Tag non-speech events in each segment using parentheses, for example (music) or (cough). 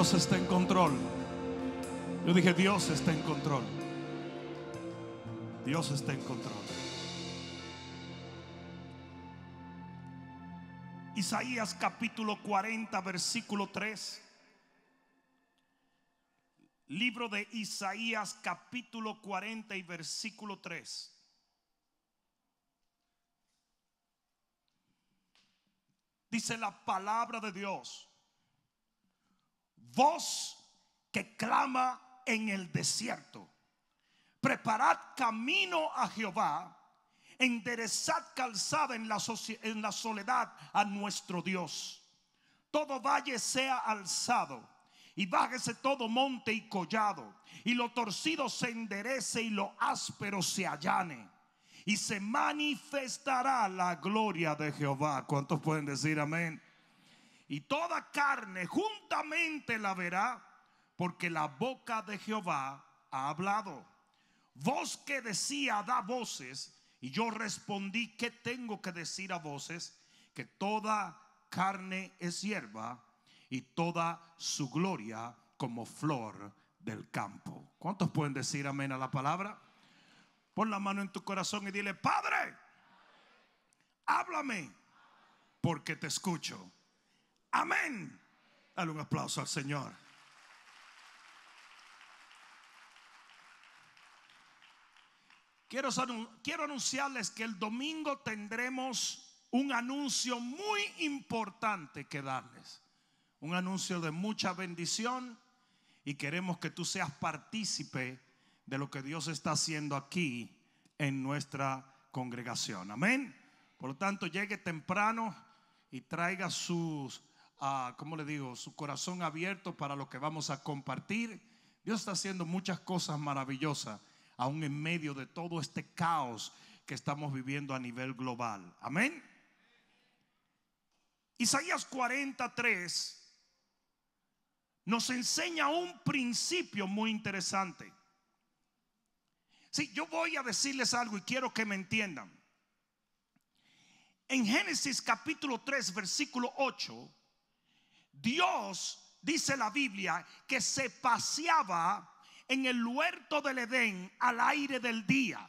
Dios está en control. Yo dije, Dios está en control. Dios está en control. Isaías capítulo 40, versículo 3. Libro de Isaías capítulo 40 y versículo 3. Dice la palabra de Dios voz que clama en el desierto. Preparad camino a Jehová, enderezad calzada en la, soledad a nuestro Dios. Todo valle sea alzado y bájese todo monte y collado, y lo torcido se enderece y lo áspero se allane, y se manifestará la gloria de Jehová. ¿Cuántos pueden decir amén? y toda carne juntamente la verá, porque la boca de Jehová ha hablado. Vos que decía, da voces, y yo respondí, que tengo que decir a voces? Que toda carne es hierba y toda su gloria como flor del campo. ¿Cuántos pueden decir amén a la palabra? Pon la mano en tu corazón y dile, Padre, háblame, porque te escucho. Amén. Dale un aplauso al Señor. Quiero, anunciarles que el domingo tendremos un anuncio muy importante que darles. Un anuncio de mucha bendición y queremos que tú seas partícipe de lo que Dios está haciendo aquí en nuestra congregación. Amén. Por lo tanto, llegue temprano y traiga sus como ¿cómo le digo?, su corazón abierto para lo que vamos a compartir. Dios está haciendo muchas cosas maravillosas, aún en medio de todo este caos que estamos viviendo a nivel global. Amén. Isaías 43 nos enseña un principio muy interesante. Si yo voy a decirles algo y quiero que me entiendan. En Génesis capítulo 3, versículo 8, Dios, dice la Biblia, que se paseaba en el huerto del Edén al aire del día.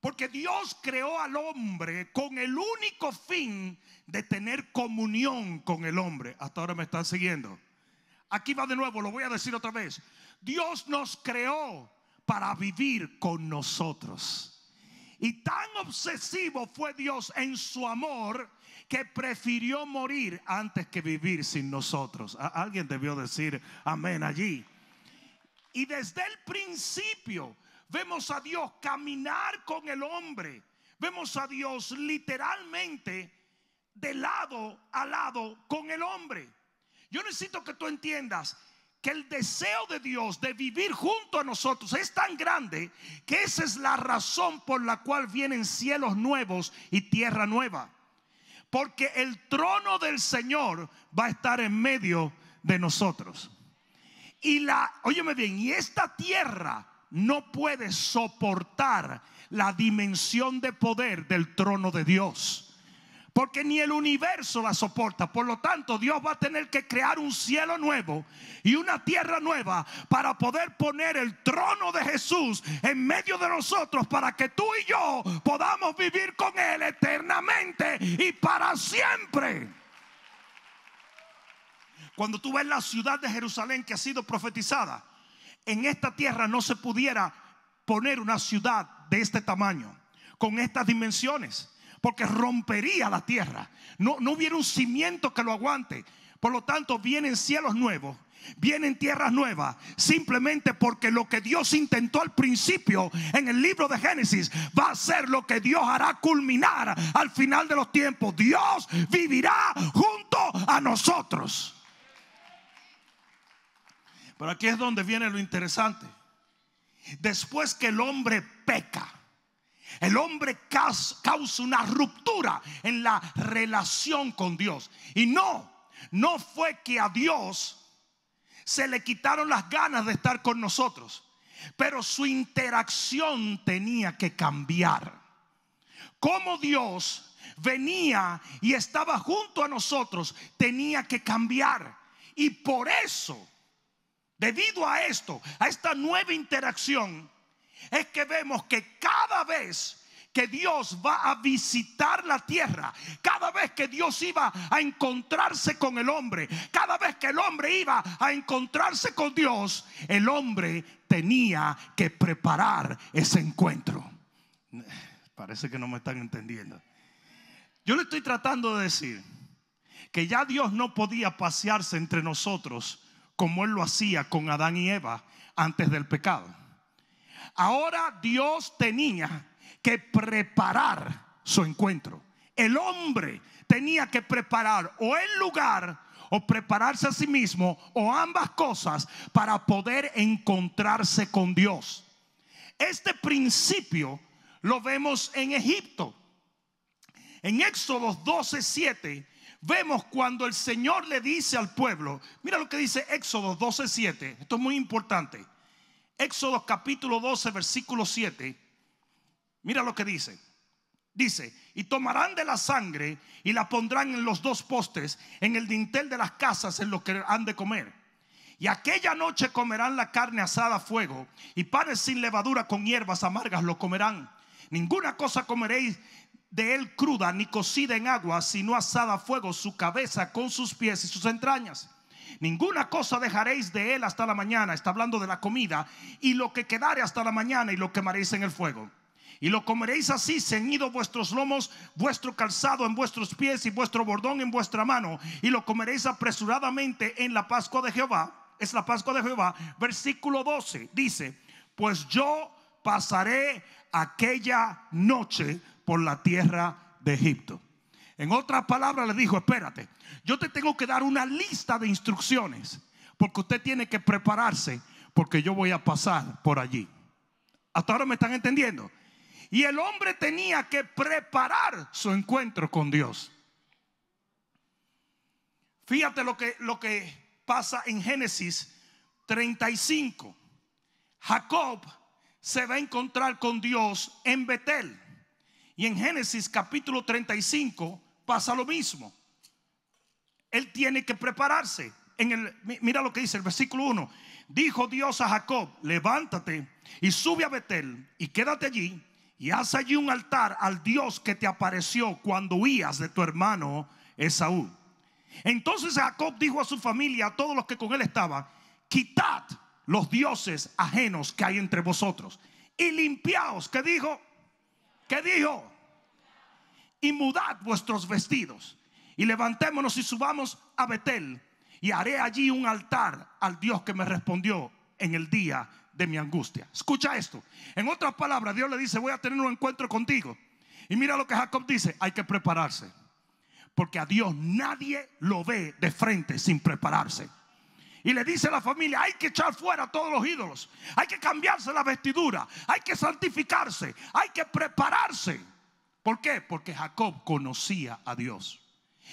Porque Dios creó al hombre con el único fin de tener comunión con el hombre. Hasta ahora me están siguiendo. Aquí va de nuevo, lo voy a decir otra vez. Dios nos creó para vivir con nosotros. Y tan obsesivo fue Dios en su amor que prefirió morir antes que vivir sin nosotros. Alguien debió decir amén allí. Y desde el principio vemos a Dios caminar con el hombre. Vemos a Dios literalmente de lado a lado con el hombre. Yo necesito que tú entiendas que el deseo de Dios de vivir junto a nosotros es tan grande que esa es la razón por la cual vienen cielos nuevos y tierra nueva porque el trono del Señor va a estar en medio de nosotros. Y la, óyeme bien, y esta tierra no puede soportar la dimensión de poder del trono de Dios porque ni el universo la soporta. Por lo tanto, Dios va a tener que crear un cielo nuevo y una tierra nueva para poder poner el trono de Jesús en medio de nosotros para que tú y yo podamos vivir con Él eternamente y para siempre. Cuando tú ves la ciudad de Jerusalén que ha sido profetizada, en esta tierra no se pudiera poner una ciudad de este tamaño, con estas dimensiones porque rompería la tierra. No, no hubiera un cimiento que lo aguante. Por lo tanto, vienen cielos nuevos, vienen tierras nuevas, simplemente porque lo que Dios intentó al principio en el libro de Génesis va a ser lo que Dios hará culminar al final de los tiempos. Dios vivirá junto a nosotros. Pero aquí es donde viene lo interesante. Después que el hombre peca, el hombre causa una ruptura en la relación con Dios. Y no, no fue que a Dios se le quitaron las ganas de estar con nosotros, pero su interacción tenía que cambiar. Como Dios venía y estaba junto a nosotros, tenía que cambiar. Y por eso, debido a esto, a esta nueva interacción, es que vemos que cada vez que Dios va a visitar la tierra, cada vez que Dios iba a encontrarse con el hombre, cada vez que el hombre iba a encontrarse con Dios, el hombre tenía que preparar ese encuentro. Parece que no me están entendiendo. Yo le estoy tratando de decir que ya Dios no podía pasearse entre nosotros como él lo hacía con Adán y Eva antes del pecado. Ahora Dios tenía que preparar su encuentro. El hombre tenía que preparar o el lugar o prepararse a sí mismo o ambas cosas para poder encontrarse con Dios. Este principio lo vemos en Egipto. En Éxodo 12:7 vemos cuando el Señor le dice al pueblo, mira lo que dice Éxodo 12:7. esto es muy importante. Éxodo capítulo 12, versículo 7. Mira lo que dice. Dice, y tomarán de la sangre y la pondrán en los dos postes, en el dintel de las casas, en lo que han de comer. Y aquella noche comerán la carne asada a fuego, y panes sin levadura con hierbas amargas lo comerán. Ninguna cosa comeréis de él cruda ni cocida en agua, sino asada a fuego, su cabeza con sus pies y sus entrañas ninguna cosa dejaréis de él hasta la mañana, está hablando de la comida, y lo que quedare hasta la mañana y lo quemaréis en el fuego. Y lo comeréis así, ceñido vuestros lomos, vuestro calzado en vuestros pies y vuestro bordón en vuestra mano. Y lo comeréis apresuradamente en la Pascua de Jehová. Es la Pascua de Jehová. Versículo 12 dice, pues yo pasaré aquella noche por la tierra de Egipto. En otras palabras le dijo, espérate, yo te tengo que dar una lista de instrucciones porque usted tiene que prepararse porque yo voy a pasar por allí. Hasta ahora me están entendiendo. Y el hombre tenía que preparar su encuentro con Dios. Fíjate lo que, lo que pasa en Génesis 35. Jacob se va a encontrar con Dios en Betel. Y en Génesis capítulo 35, pasa lo mismo. Él tiene que prepararse. En el, mira lo que dice el versículo 1. Dijo Dios a Jacob, levántate y sube a Betel y quédate allí y haz allí un altar al Dios que te apareció cuando huías de tu hermano Esaú. Entonces Jacob dijo a su familia, a todos los que con él estaban, quitad los dioses ajenos que hay entre vosotros y limpiaos. ¿Qué dijo? ¿Qué dijo? y mudad vuestros vestidos y levantémonos y subamos a Betel y haré allí un altar al Dios que me respondió en el día de mi angustia. Escucha esto. En otras palabras, Dios le dice, voy a tener un encuentro contigo. Y mira lo que Jacob dice, hay que prepararse. Porque a Dios nadie lo ve de frente sin prepararse. Y le dice a la familia, hay que echar fuera a todos los ídolos, hay que cambiarse la vestidura, hay que santificarse, hay que prepararse. ¿Por qué? Porque Jacob conocía a Dios.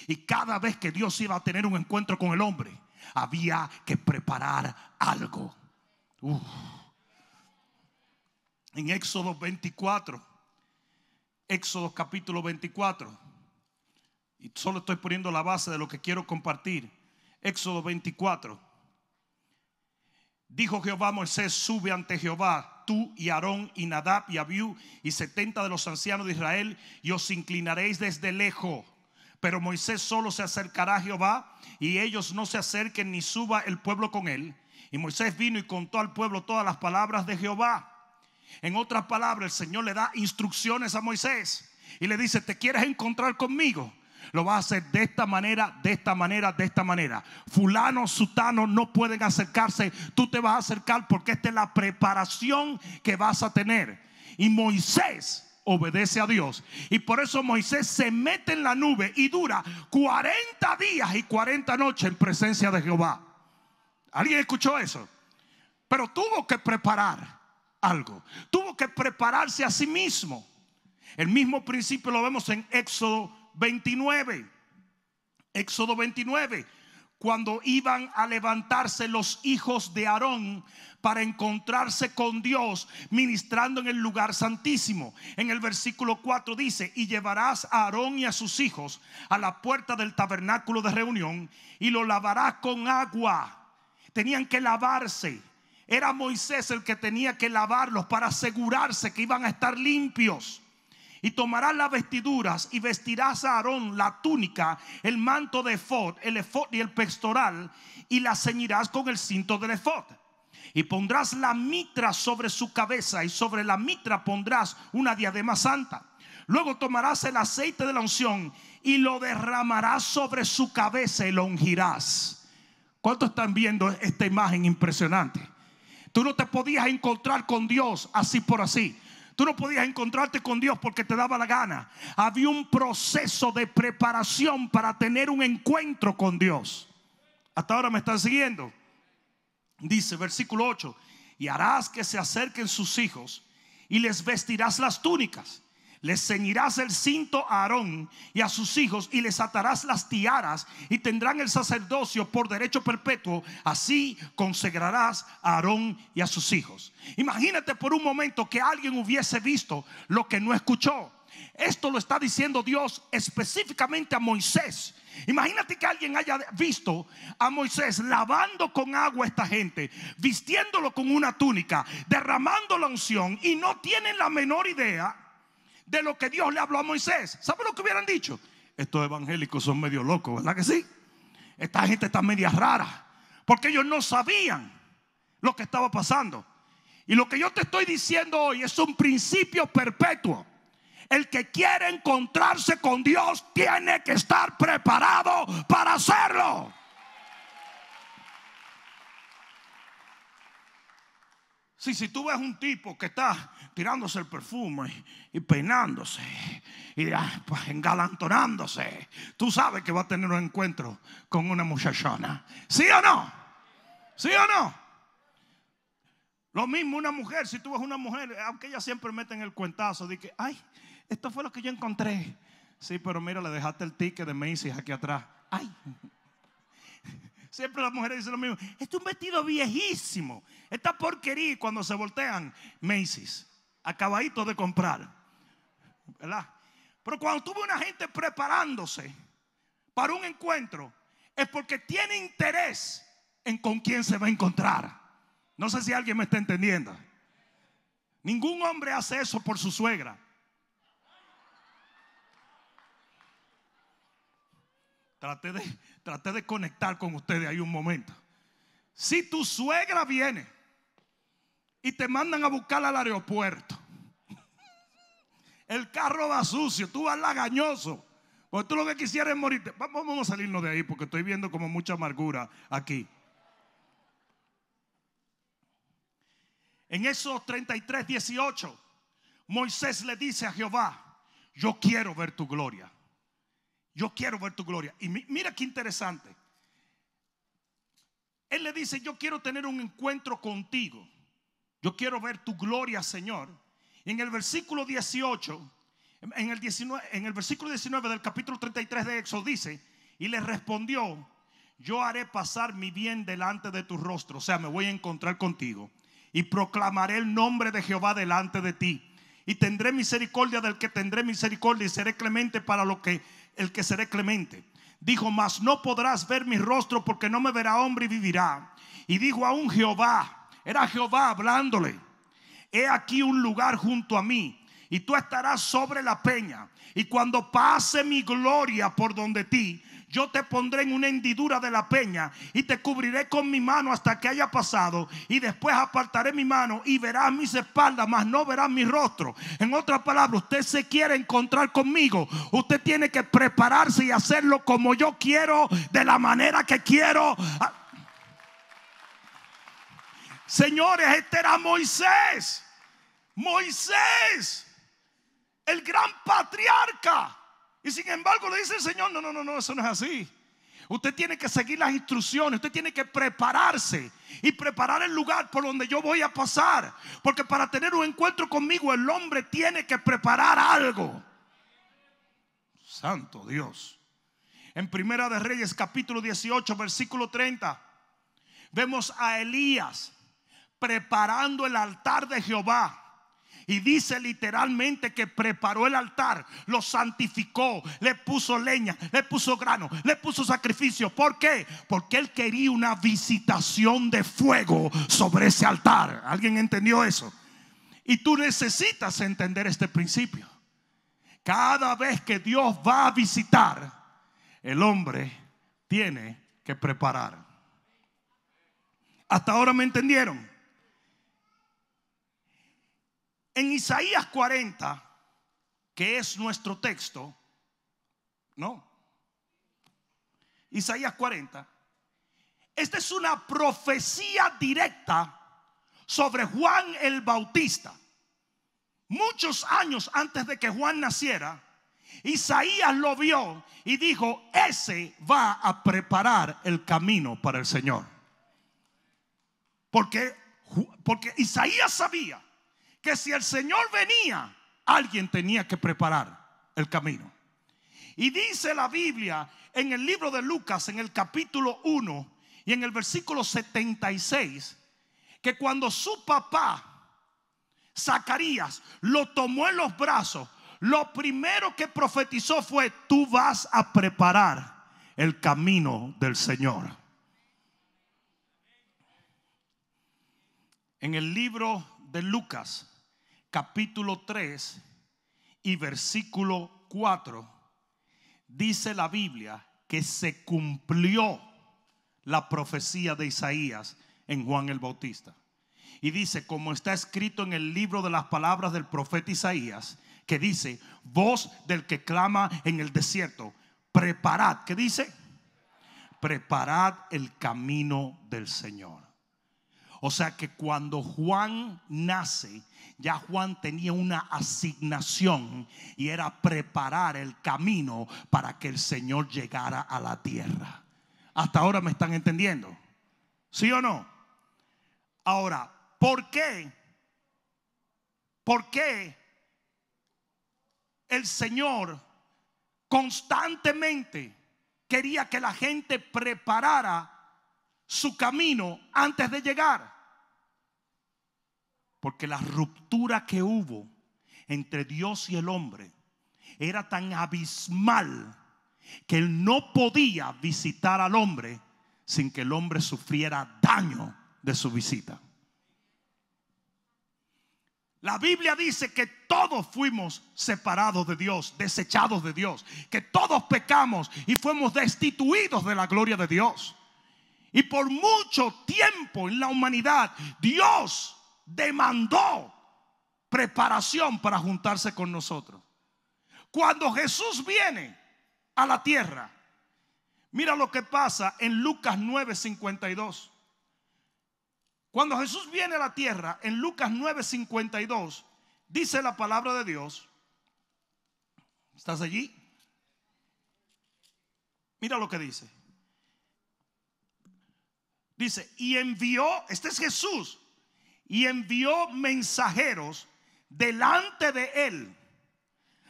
Y cada vez que Dios iba a tener un encuentro con el hombre, había que preparar algo. En Éxodo 24, Éxodo capítulo 24, y solo estoy poniendo la base de lo que quiero compartir. Éxodo 24. Dijo Jehová Moisés, sube ante Jehová tú y Aarón y Nadab y Abiú y setenta de los ancianos de Israel y os inclinaréis desde lejos. Pero Moisés solo se acercará a Jehová y ellos no se acerquen ni suba el pueblo con él. Y Moisés vino y contó al pueblo todas las palabras de Jehová. En otras palabras, el Señor le da instrucciones a Moisés y le dice, ¿te quieres encontrar conmigo? Lo va a hacer de esta manera, de esta manera, de esta manera. Fulano, sutano no pueden acercarse. Tú te vas a acercar porque esta es la preparación que vas a tener. Y Moisés obedece a Dios. Y por eso Moisés se mete en la nube y dura 40 días y 40 noches en presencia de Jehová. ¿Alguien escuchó eso? Pero tuvo que preparar algo. Tuvo que prepararse a sí mismo. El mismo principio lo vemos en Éxodo 29. Éxodo 29. Cuando iban a levantarse los hijos de Aarón para encontrarse con Dios ministrando en el lugar santísimo. En el versículo 4 dice, y llevarás a Aarón y a sus hijos a la puerta del tabernáculo de reunión y lo lavarás con agua. Tenían que lavarse. Era Moisés el que tenía que lavarlos para asegurarse que iban a estar limpios. Y tomarás las vestiduras y vestirás a Aarón la túnica, el manto de Ephod, el ephod y el pectoral, y la ceñirás con el cinto del ephod. Y pondrás la mitra sobre su cabeza y sobre la mitra pondrás una diadema santa. Luego tomarás el aceite de la unción y lo derramarás sobre su cabeza y lo ungirás. ¿Cuántos están viendo esta imagen impresionante? Tú no te podías encontrar con Dios así por así. Tú no podías encontrarte con Dios porque te daba la gana. Había un proceso de preparación para tener un encuentro con Dios. Hasta ahora me están siguiendo. Dice versículo 8, y harás que se acerquen sus hijos y les vestirás las túnicas les ceñirás el cinto a Aarón y a sus hijos y les atarás las tiaras y tendrán el sacerdocio por derecho perpetuo. Así consagrarás a Aarón y a sus hijos. Imagínate por un momento que alguien hubiese visto lo que no escuchó. Esto lo está diciendo Dios específicamente a Moisés. Imagínate que alguien haya visto a Moisés lavando con agua a esta gente, vistiéndolo con una túnica, derramando la unción y no tienen la menor idea de lo que Dios le habló a Moisés. ¿Sabe lo que hubieran dicho? Estos evangélicos son medio locos, ¿verdad que sí? Esta gente está media rara. Porque ellos no sabían lo que estaba pasando. Y lo que yo te estoy diciendo hoy es un principio perpetuo. El que quiere encontrarse con Dios tiene que estar preparado para hacerlo. si tú ves un tipo que está tirándose el perfume y peinándose y ah, pues, engalantonándose, tú sabes que va a tener un encuentro con una muchachona. ¿Sí o no? ¿Sí o no? Lo mismo una mujer, si tú ves una mujer, aunque ella siempre mete en el cuentazo, de que, ay, esto fue lo que yo encontré. Sí, pero mira, le dejaste el ticket de Macy's aquí atrás. Ay. Siempre las mujeres dicen lo mismo. Este es un vestido viejísimo. Esta porquería cuando se voltean, Macy's. Acabadito de comprar. ¿Verdad? Pero cuando tuve una gente preparándose para un encuentro, es porque tiene interés en con quién se va a encontrar. No sé si alguien me está entendiendo. Ningún hombre hace eso por su suegra. Traté de, Traté de conectar con ustedes ahí un momento. Si tu suegra viene y te mandan a buscar al aeropuerto, el carro va sucio, tú vas lagañoso. Porque tú lo que quisieras es morirte. Vamos a salirnos de ahí porque estoy viendo como mucha amargura aquí. En esos 33, 18, Moisés le dice a Jehová, yo quiero ver tu gloria. Yo quiero ver tu gloria. Y mira qué interesante. Él le dice, yo quiero tener un encuentro contigo. Yo quiero ver tu gloria, Señor. En el versículo 18, en el, en el versículo 19 del capítulo 33 de Éxodo dice, y le respondió, yo haré pasar mi bien delante de tu rostro, o sea, me voy a encontrar contigo, y proclamaré el nombre de Jehová delante de ti y tendré misericordia del que tendré misericordia y seré clemente para lo que el que seré clemente. Dijo, mas no podrás ver mi rostro porque no me verá hombre y vivirá. Y dijo aún Jehová, era Jehová hablándole, he aquí un lugar junto a mí y tú estarás sobre la peña. Y cuando pase mi gloria por donde ti, yo te pondré en una hendidura de la peña y te cubriré con mi mano hasta que haya pasado. Y después apartaré mi mano y verás mis espaldas, mas no verás mi rostro. En otras palabras, usted se quiere encontrar conmigo. Usted tiene que prepararse y hacerlo como yo quiero, de la manera que quiero. Ah. Señores, este era Moisés. Moisés, el gran patriarca. Y sin embargo le dice el Señor, no, no, no, no, eso no es así. Usted tiene que seguir las instrucciones, usted tiene que prepararse y preparar el lugar por donde yo voy a pasar. Porque para tener un encuentro conmigo el hombre tiene que preparar algo. Santo Dios. En Primera de Reyes capítulo 18 versículo 30 vemos a Elías preparando el altar de Jehová y dice literalmente que preparó el altar, lo santificó, le puso leña, le puso grano, le puso sacrificio. ¿Por qué? Porque él quería una visitación de fuego sobre ese altar. ¿Alguien entendió eso? Y tú necesitas entender este principio. Cada vez que Dios va a visitar, el hombre tiene que preparar. Hasta ahora me entendieron. En Isaías 40, que es nuestro texto, ¿no? Isaías 40. Esta es una profecía directa sobre Juan el Bautista. Muchos años antes de que Juan naciera, Isaías lo vio y dijo, ese va a preparar el camino para el Señor. Porque, porque Isaías sabía que si el Señor venía, alguien tenía que preparar el camino. Y dice la Biblia en el libro de Lucas, en el capítulo 1 y en el versículo 76, que cuando su papá, Zacarías, lo tomó en los brazos, lo primero que profetizó fue, tú vas a preparar el camino del Señor. En el libro de Lucas, capítulo 3 y versículo 4 dice la Biblia que se cumplió la profecía de Isaías en Juan el Bautista. Y dice, como está escrito en el libro de las palabras del profeta Isaías, que dice, voz del que clama en el desierto, preparad, ¿qué dice? Preparad el camino del Señor. O sea que cuando Juan nace, ya Juan tenía una asignación y era preparar el camino para que el Señor llegara a la tierra. Hasta ahora me están entendiendo. ¿Sí o no? Ahora, ¿por qué? ¿Por qué el Señor constantemente quería que la gente preparara su camino antes de llegar? Porque la ruptura que hubo entre Dios y el hombre era tan abismal que él no podía visitar al hombre sin que el hombre sufriera daño de su visita. La Biblia dice que todos fuimos separados de Dios, desechados de Dios, que todos pecamos y fuimos destituidos de la gloria de Dios. Y por mucho tiempo en la humanidad, Dios demandó preparación para juntarse con nosotros. Cuando Jesús viene a la tierra, mira lo que pasa en Lucas 9:52. Cuando Jesús viene a la tierra, en Lucas 9:52, dice la palabra de Dios. ¿Estás allí? Mira lo que dice. Dice, y envió, este es Jesús, y envió mensajeros delante de él,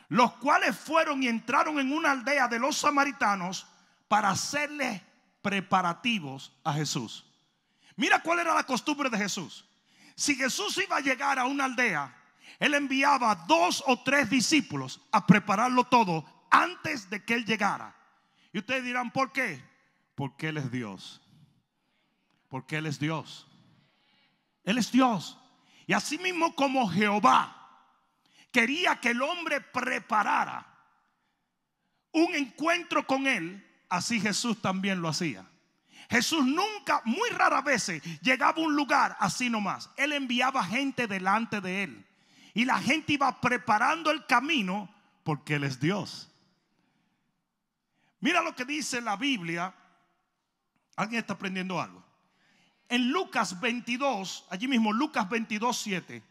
los cuales fueron y entraron en una aldea de los samaritanos para hacerle preparativos a Jesús. Mira cuál era la costumbre de Jesús. Si Jesús iba a llegar a una aldea, él enviaba dos o tres discípulos a prepararlo todo antes de que él llegara. Y ustedes dirán, ¿por qué? Porque él es Dios. Porque él es Dios. Él es Dios. Y así mismo como Jehová quería que el hombre preparara un encuentro con Él, así Jesús también lo hacía. Jesús nunca, muy rara vez llegaba a un lugar así nomás. Él enviaba gente delante de Él. Y la gente iba preparando el camino porque Él es Dios. Mira lo que dice la Biblia. ¿Alguien está aprendiendo algo? en Lucas 22, allí mismo Lucas 22, 7.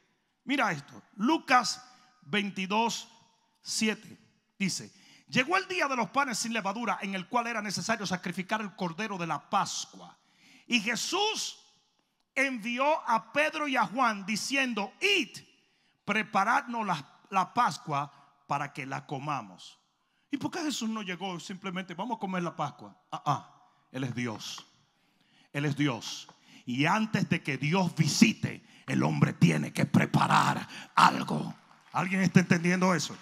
Mira esto, Lucas 22, 7. Dice, llegó el día de los panes sin levadura en el cual era necesario sacrificar el cordero de la Pascua. Y Jesús envió a Pedro y a Juan diciendo, id, preparadnos la, la Pascua para que la comamos. ¿Y por qué Jesús no llegó simplemente, vamos a comer la Pascua? Ah, ah, Él es Dios. Él es Dios. Y antes de que Dios visite, el hombre tiene que preparar algo. ¿Alguien está entendiendo eso?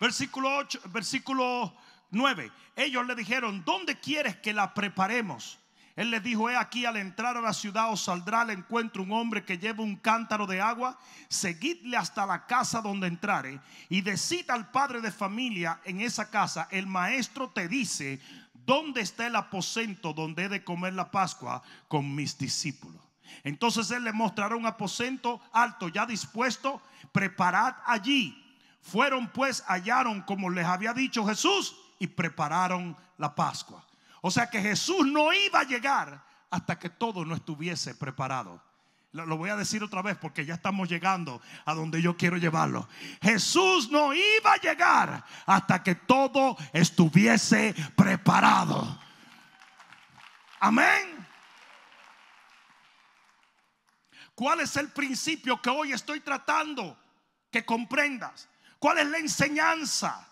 Versículo 8, versículo 9. Ellos le dijeron, ¿dónde quieres que la preparemos? Él les dijo, he aquí al entrar a la ciudad o saldrá al encuentro un hombre que lleva un cántaro de agua, seguidle hasta la casa donde entrare y decid al padre de familia en esa casa, el maestro te dice, ¿dónde está el aposento donde he de comer la Pascua con mis discípulos? Entonces él le mostrará un aposento alto ya dispuesto, preparad allí. Fueron pues, hallaron como les había dicho Jesús y prepararon la Pascua. O sea que Jesús no iba a llegar hasta que todo no estuviese preparado. Lo voy a decir otra vez porque ya estamos llegando a donde yo quiero llevarlo. Jesús no iba a llegar hasta que todo estuviese preparado. Amén. ¿Cuál es el principio que hoy estoy tratando que comprendas? ¿Cuál es la enseñanza?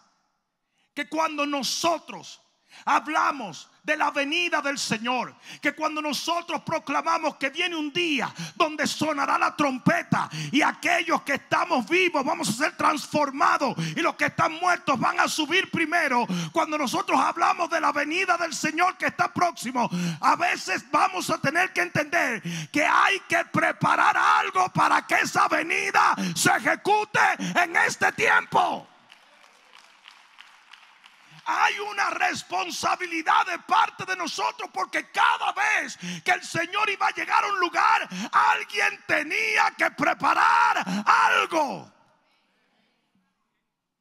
Que cuando nosotros Hablamos de la venida del Señor. Que cuando nosotros proclamamos que viene un día donde sonará la trompeta y aquellos que estamos vivos vamos a ser transformados y los que están muertos van a subir primero. Cuando nosotros hablamos de la venida del Señor que está próximo, a veces vamos a tener que entender que hay que preparar algo para que esa venida se ejecute en este tiempo hay una responsabilidad de parte de nosotros porque cada vez que el Señor iba a llegar a un lugar, alguien tenía que preparar algo.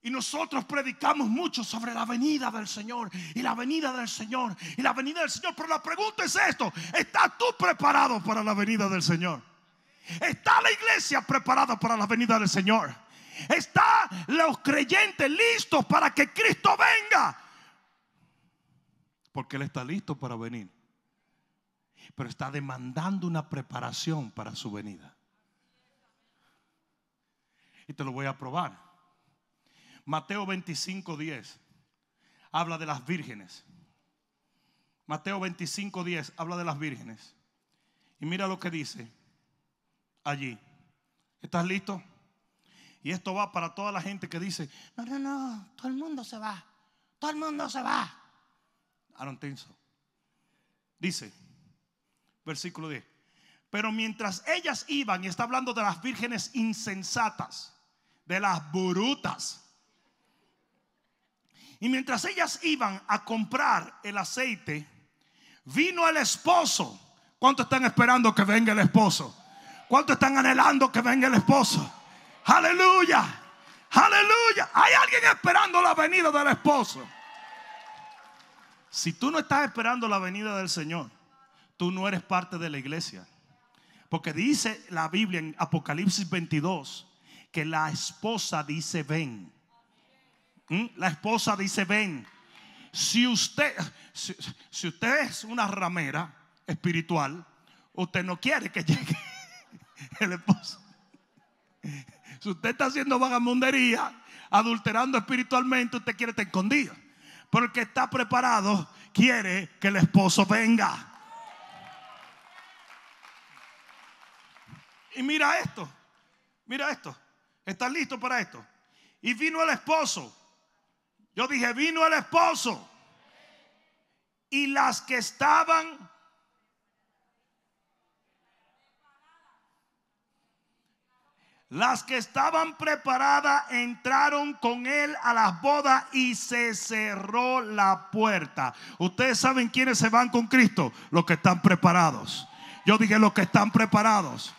Y nosotros predicamos mucho sobre la venida del Señor y la venida del Señor y la venida del Señor. Pero la pregunta es esto, ¿estás tú preparado para la venida del Señor? ¿Está la iglesia preparada para la venida del Señor? Están los creyentes listos para que Cristo venga. Porque Él está listo para venir. Pero está demandando una preparación para su venida. Y te lo voy a probar. Mateo 25.10 habla de las vírgenes. Mateo 25.10 habla de las vírgenes. Y mira lo que dice allí. ¿Estás listo? Y esto va para toda la gente que dice, no, no, no, todo el mundo se va, todo el mundo se va. I Dice, versículo 10. Pero mientras ellas iban, y está hablando de las vírgenes insensatas, de las burutas. Y mientras ellas iban a comprar el aceite, vino el esposo. ¿Cuánto están esperando que venga el esposo? ¿Cuánto están anhelando que venga el esposo? Aleluya. Aleluya. Hay alguien esperando la venida del esposo. Si tú no estás esperando la venida del Señor, tú no eres parte de la iglesia. Porque dice la Biblia en Apocalipsis 22 que la esposa dice ven. ¿Mm? La esposa dice ven. Si usted, si usted es una ramera espiritual, usted no quiere que llegue (laughs) el esposo. Si usted está haciendo vagamundería, adulterando espiritualmente, usted quiere estar escondido. Pero el que está preparado quiere que el esposo venga. Y mira esto, mira esto. ¿Estás listo para esto? Y vino el esposo. Yo dije, vino el esposo. Y las que estaban Las que estaban preparadas entraron con él a las bodas y se cerró la puerta. Ustedes saben quiénes se van con Cristo. Los que están preparados. Yo dije los que están preparados.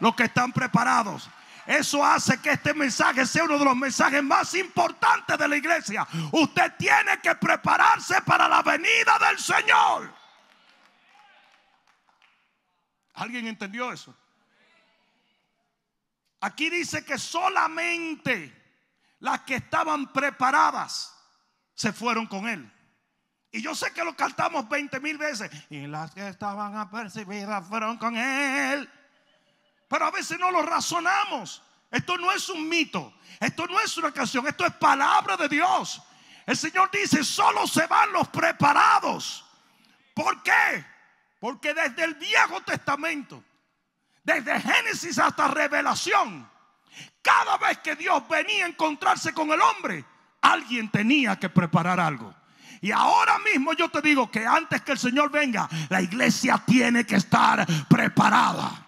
Los que están preparados. Eso hace que este mensaje sea uno de los mensajes más importantes de la iglesia. Usted tiene que prepararse para la venida del Señor. ¿Alguien entendió eso? Aquí dice que solamente las que estaban preparadas se fueron con él. Y yo sé que lo cantamos 20 mil veces. Y las que estaban apercibidas fueron con él. Pero a veces no lo razonamos. Esto no es un mito. Esto no es una canción. Esto es palabra de Dios. El Señor dice, solo se van los preparados. ¿Por qué? Porque desde el Viejo Testamento desde Génesis hasta Revelación, cada vez que Dios venía a encontrarse con el hombre, alguien tenía que preparar algo. Y ahora mismo yo te digo que antes que el Señor venga, la iglesia tiene que estar preparada.